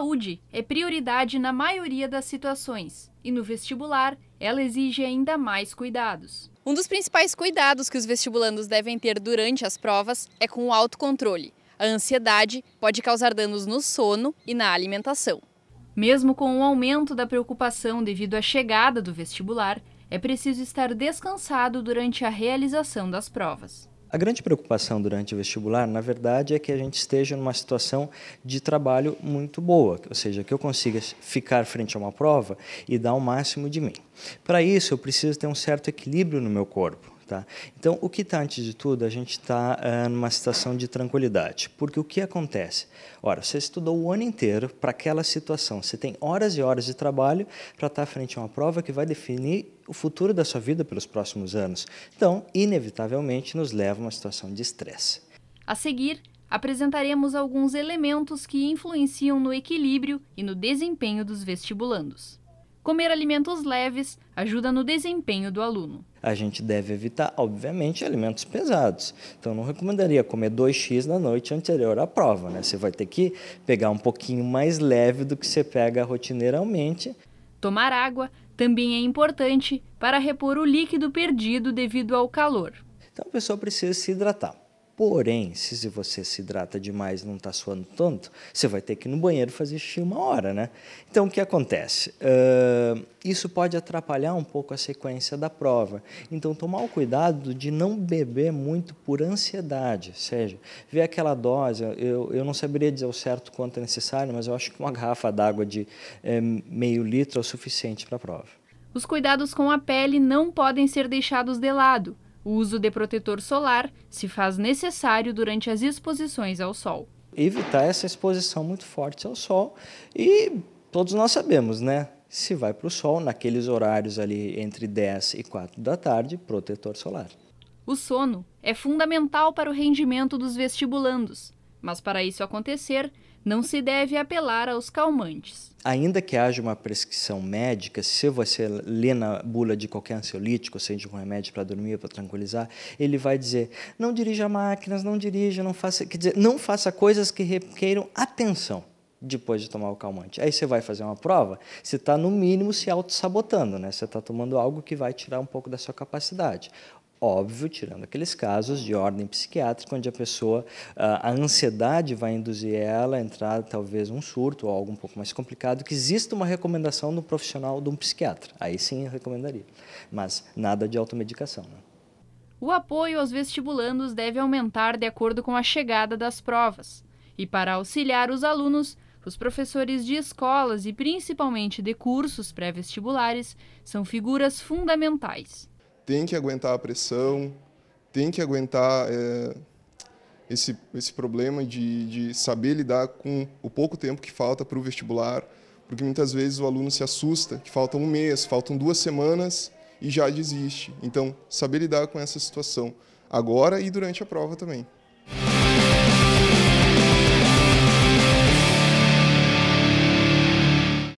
Saúde é prioridade na maioria das situações e no vestibular ela exige ainda mais cuidados. Um dos principais cuidados que os vestibulandos devem ter durante as provas é com o autocontrole. A ansiedade pode causar danos no sono e na alimentação. Mesmo com o aumento da preocupação devido à chegada do vestibular, é preciso estar descansado durante a realização das provas. A grande preocupação durante o vestibular, na verdade, é que a gente esteja numa situação de trabalho muito boa, ou seja, que eu consiga ficar frente a uma prova e dar o máximo de mim. Para isso, eu preciso ter um certo equilíbrio no meu corpo. Tá? Então, o que está antes de tudo, a gente está é, eh, numa situação de tranquilidade. Porque o que acontece? Ora, você estudou o ano inteiro para aquela situação. Você tem horas e horas de trabalho para estar tá frente a uma prova que vai definir o futuro da sua vida pelos próximos anos. Então, inevitavelmente, nos leva a uma situação de estresse. A seguir, apresentaremos alguns elementos que influenciam no equilíbrio e no desempenho dos vestibulandos. Comer alimentos leves ajuda no desempenho do aluno. A gente deve evitar, obviamente, alimentos pesados. Então, não recomendaria comer 2x na noite anterior à prova. Né? Você vai ter que pegar um pouquinho mais leve do que você pega rotineiramente. Tomar água também é importante para repor o líquido perdido devido ao calor. Então, a pessoa precisa se hidratar. Porém, se você se hidrata demais e não está suando tanto, você vai ter que ir no banheiro fazer xixi uma hora, né? Então, o que acontece? Uh, isso pode atrapalhar um pouco a sequência da prova. Então, tomar o cuidado de não beber muito por ansiedade. Ou seja, ver aquela dose, eu, eu não saberia dizer o certo quanto é necessário, mas eu acho que uma garrafa d'água de é, meio litro é o suficiente para a prova. Os cuidados com a pele não podem ser deixados de lado. O uso de protetor solar se faz necessário durante as exposições ao sol. Evitar essa exposição muito forte ao sol e todos nós sabemos, né? Se vai para o sol, naqueles horários ali entre 10 e 4 da tarde, protetor solar. O sono é fundamental para o rendimento dos vestibulandos, mas para isso acontecer, não se deve apelar aos calmantes. Ainda que haja uma prescrição médica, se você lê na bula de qualquer ansiolítico, seja um remédio para dormir, para tranquilizar, ele vai dizer: não dirija máquinas, não dirija, não faça, quer dizer, não faça coisas que requeiram atenção depois de tomar o calmante. Aí você vai fazer uma prova, você está no mínimo se auto-sabotando, né? Você está tomando algo que vai tirar um pouco da sua capacidade. Óbvio, tirando aqueles casos de ordem psiquiátrica, onde a pessoa, ah, a ansiedade vai induzir ela a entrar talvez um surto ou algo um pouco mais complicado, que exista uma recomendação do profissional, de um psiquiatra. Aí sim eu recomendaria. Mas nada de automedicação. Né? O apoio aos vestibulandos deve aumentar de acordo com a chegada das provas. E para auxiliar os alunos, os professores de escolas e principalmente de cursos pré-vestibulares são figuras fundamentais tem que aguentar a pressão, tem que aguentar é, esse, esse problema de, de saber lidar com o pouco tempo que falta para o vestibular, porque muitas vezes o aluno se assusta que falta um mês, faltam duas semanas e já desiste. Então, saber lidar com essa situação agora e durante a prova também.